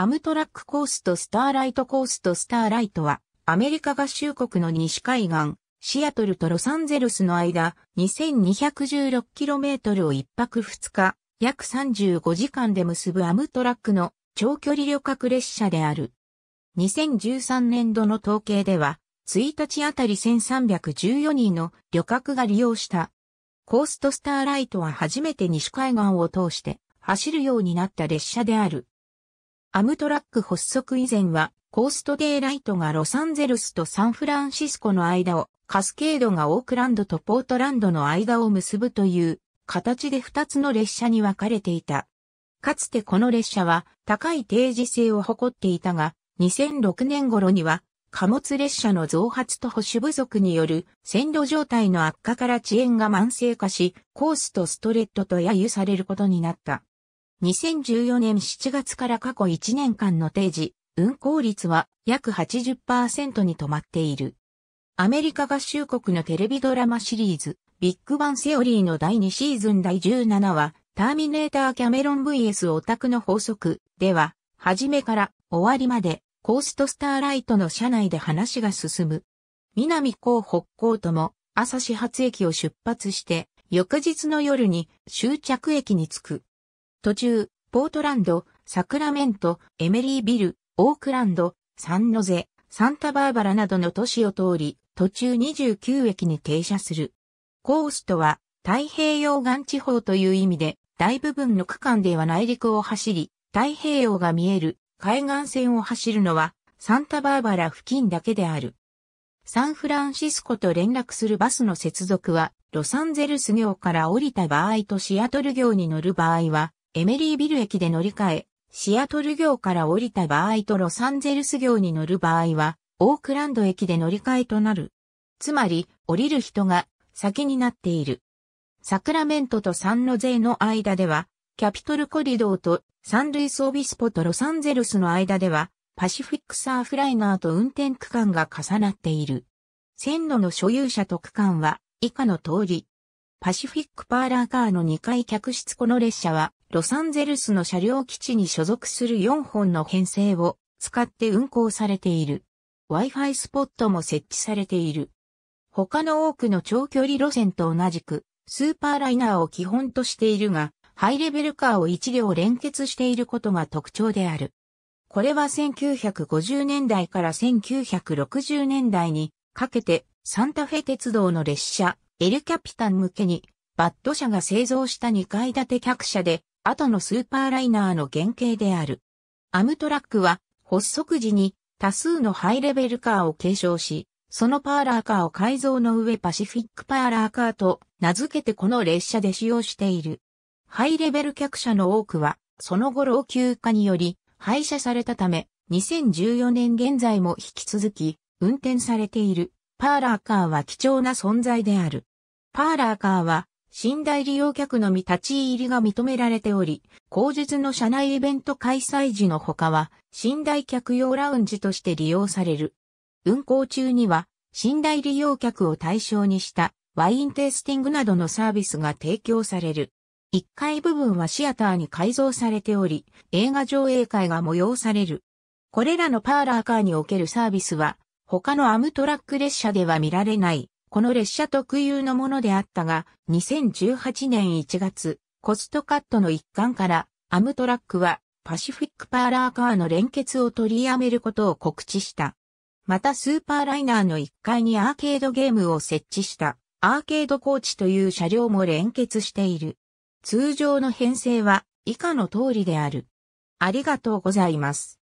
アムトラックコースとスターライトコースとスターライトは、アメリカ合衆国の西海岸、シアトルとロサンゼルスの間、2216km を1泊2日、約35時間で結ぶアムトラックの長距離旅客列車である。2013年度の統計では、1日あたり1314人の旅客が利用した。コーストスターライトは初めて西海岸を通して走るようになった列車である。アムトラック発足以前は、コーストデイライトがロサンゼルスとサンフランシスコの間を、カスケードがオークランドとポートランドの間を結ぶという形で2つの列車に分かれていた。かつてこの列車は高い定時性を誇っていたが、2006年頃には貨物列車の増発と保守不足による線路状態の悪化から遅延が慢性化し、コースとストレットと揶揄されることになった。2014年7月から過去1年間の定時、運行率は約80%に止まっている。アメリカ合衆国のテレビドラマシリーズ、ビッグバンセオリーの第2シーズン第17話、ターミネーターキャメロン VS オタクの法則では、初めから終わりまで、コーストスターライトの車内で話が進む。南港北港とも、朝始発駅を出発して、翌日の夜に終着駅に着く。途中、ポートランド、サクラメント、エメリービル、オークランド、サンノゼ、サンタバーバラなどの都市を通り、途中29駅に停車する。コースとは太平洋岸地方という意味で、大部分の区間では内陸を走り、太平洋が見える海岸線を走るのはサンタバーバラ付近だけである。サンフランシスコと連絡するバスの接続は、ロサンゼルス業から降りた場合とシアトル業に乗る場合は、エメリービル駅で乗り換え、シアトル行から降りた場合とロサンゼルス行に乗る場合は、オークランド駅で乗り換えとなる。つまり、降りる人が先になっている。サクラメントとサンノゼの間では、キャピトルコリドーとサンルイスオビスポとロサンゼルスの間では、パシフィックサーフライナーと運転区間が重なっている。線路の所有者と区間は以下の通り。パシフィックパーラーカーの2階客室この列車はロサンゼルスの車両基地に所属する4本の編成を使って運行されている。Wi-Fi スポットも設置されている。他の多くの長距離路線と同じく、スーパーライナーを基本としているが、ハイレベルカーを1両連結していることが特徴である。これは1950年代から1960年代にかけてサンタフェ鉄道の列車エルキャピタン向けにバッド社が製造した2階建て客車で後のスーパーライナーの原型である。アムトラックは発足時に多数のハイレベルカーを継承し、そのパーラーカーを改造の上パシフィックパーラーカーと名付けてこの列車で使用している。ハイレベル客車の多くは、その後老朽化により廃車されたため、2014年現在も引き続き運転されている。パーラーカーは貴重な存在である。パーラーカーは寝台利用客のみ立ち入りが認められており、後日の社内イベント開催時の他は、寝台客用ラウンジとして利用される。運行中には、寝台利用客を対象にしたワインテイスティングなどのサービスが提供される。1階部分はシアターに改造されており、映画上映会が催される。これらのパーラーカーにおけるサービスは、他のアムトラック列車では見られないこの列車特有のものであったが、2018年1月、コストカットの一環から、アムトラックはパシフィックパーラーカーの連結を取りやめることを告知した。またスーパーライナーの1階にアーケードゲームを設置したアーケードコーチという車両も連結している。通常の編成は以下の通りである。ありがとうございます。